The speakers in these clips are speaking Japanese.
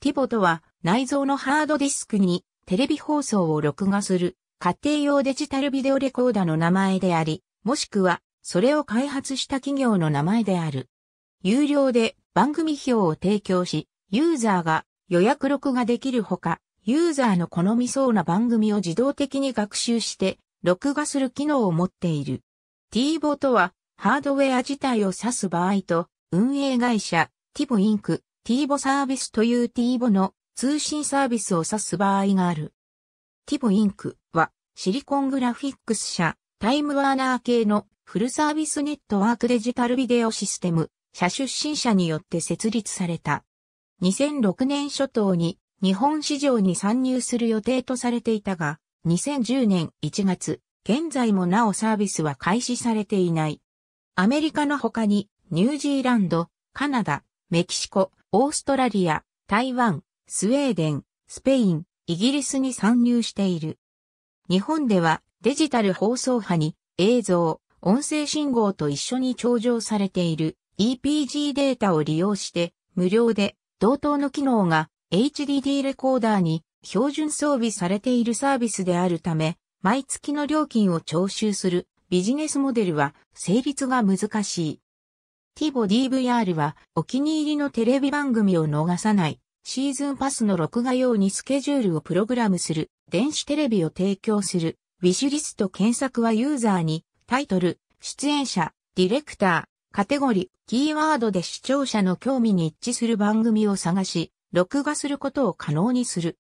ティボとは内蔵のハードディスクにテレビ放送を録画する家庭用デジタルビデオレコーダーの名前であり、もしくはそれを開発した企業の名前である。有料で番組表を提供し、ユーザーが予約録画できるほか、ユーザーの好みそうな番組を自動的に学習して録画する機能を持っている。ティーボとはハードウェア自体を指す場合と運営会社ティボインクティーボサービスというティーボの通信サービスを指す場合がある。ティボインクはシリコングラフィックス社タイムワーナー系のフルサービスネットワークデジタルビデオシステム社出身者によって設立された。2006年初頭に日本市場に参入する予定とされていたが、2010年1月、現在もなおサービスは開始されていない。アメリカの他にニュージーランド、カナダ、メキシコ、オーストラリア、台湾、スウェーデン、スペイン、イギリスに参入している。日本ではデジタル放送波に映像、音声信号と一緒に頂上されている EPG データを利用して無料で同等の機能が HDD レコーダーに標準装備されているサービスであるため毎月の料金を徴収するビジネスモデルは成立が難しい。ティボ DVR はお気に入りのテレビ番組を逃さないシーズンパスの録画用にスケジュールをプログラムする電子テレビを提供するウィシュリスト検索はユーザーにタイトル、出演者、ディレクター、カテゴリー、キーワードで視聴者の興味に一致する番組を探し、録画することを可能にする。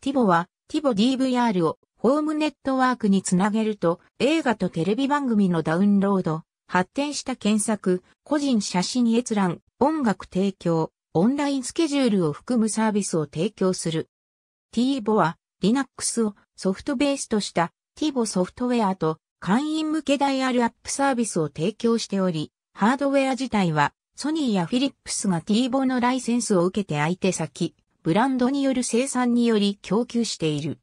ティボは、ティボ DVR をホームネットワークにつなげると映画とテレビ番組のダウンロード、発展した検索、個人写真閲覧、音楽提供、オンラインスケジュールを含むサービスを提供する。TiVo は Linux をソフトベースとした TiVo ソフトウェアと会員向けダイヤルアップサービスを提供しており、ハードウェア自体はソニーやフィリップスが TiVo のライセンスを受けて相手先、ブランドによる生産により供給している。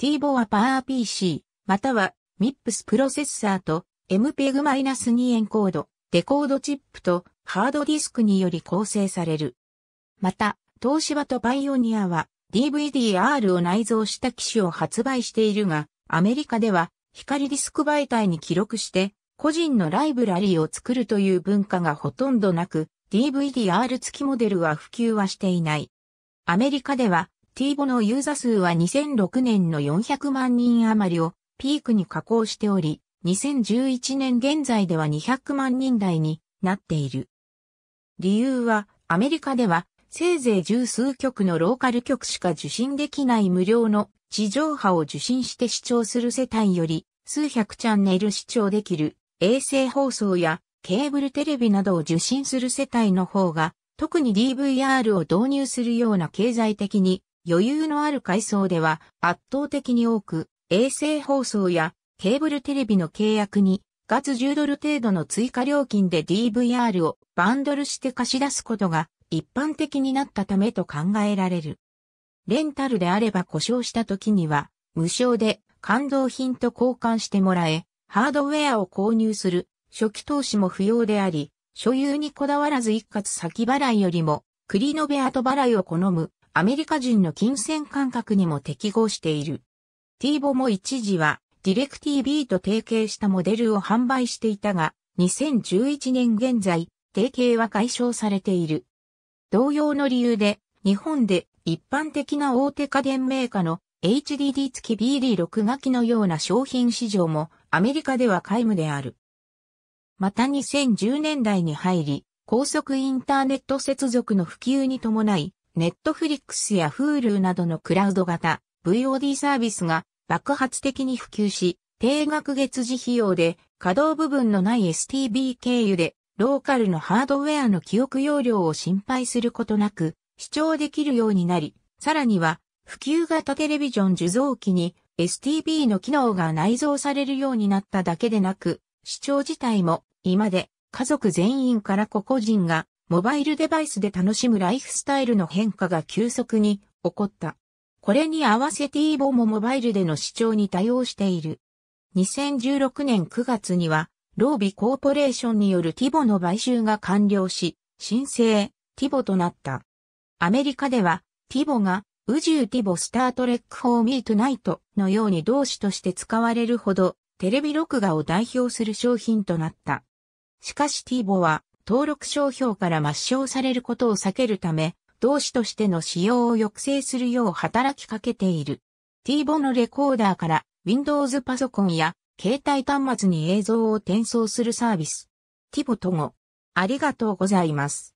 TiVo は PowerPC または MIPS プロセッサーと MPEG-2 エンコード、デコードチップとハードディスクにより構成される。また、東芝とパイオニアは DVD-R を内蔵した機種を発売しているが、アメリカでは光ディスク媒体に記録して個人のライブラリーを作るという文化がほとんどなく、DVD-R 付きモデルは普及はしていない。アメリカでは t v o のユーザ数は2006年の400万人余りをピークに加工しており、2011年現在では200万人台になっている。理由は、アメリカでは、せいぜい十数局のローカル局しか受信できない無料の地上波を受信して視聴する世帯より、数百チャンネル視聴できる衛星放送やケーブルテレビなどを受信する世帯の方が、特に DVR を導入するような経済的に余裕のある階層では圧倒的に多く、衛星放送やケーブルテレビの契約に月10ドル程度の追加料金で DVR をバンドルして貸し出すことが一般的になったためと考えられる。レンタルであれば故障した時には無償で感動品と交換してもらえ、ハードウェアを購入する初期投資も不要であり、所有にこだわらず一括先払いよりもクリノベ後払いを好むアメリカ人の金銭感覚にも適合している。ティーボも一時はディレクテビーと提携したモデルを販売していたが、2011年現在、提携は解消されている。同様の理由で、日本で一般的な大手家電メーカーの HDD 付き b d 録画機のような商品市場もアメリカでは皆無である。また2010年代に入り、高速インターネット接続の普及に伴い、ネットフリックスや Hulu などのクラウド型 VOD サービスが爆発的に普及し、定額月次費用で稼働部分のない STB 経由でローカルのハードウェアの記憶容量を心配することなく視聴できるようになり、さらには普及型テレビジョン受像機に STB の機能が内蔵されるようになっただけでなく、視聴自体も今で家族全員から個々人がモバイルデバイスで楽しむライフスタイルの変化が急速に起こった。これに合わせ t v o もモバイルでの視聴に対応している。2016年9月には、ロービコーポレーションによる t v o の買収が完了し、申請 t v o となった。アメリカでは t v o が宇宙 t v o スタートレック・フォー・ミー・トナイトのように動詞として使われるほどテレビ録画を代表する商品となった。しかし t v o は登録商標から抹消されることを避けるため同士としての使用を抑制するよう働きかけている。t ボのレコーダーから Windows パソコンや携帯端末に映像を転送するサービス。ティボと語。ありがとうございます。